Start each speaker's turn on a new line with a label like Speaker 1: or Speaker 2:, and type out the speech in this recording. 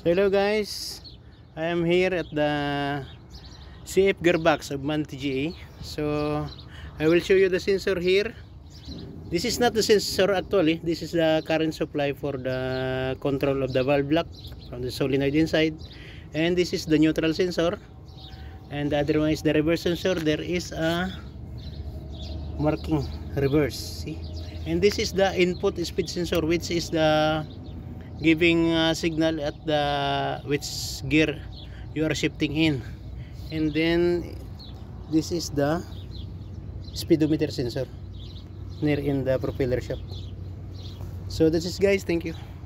Speaker 1: So hello guys, I am here at the CF gearbox of Manti GA. So I will show you the sensor here. This is not the sensor actually, eh. this is the current supply for the control of the valve block from the solenoid inside. And this is the neutral sensor. And the other one is the reverse sensor. There is a marking reverse. See? And this is the input speed sensor which is the giving uh, signal at the which gear you are shifting in and then this is the speedometer sensor near in the propeller shaft so this is guys thank you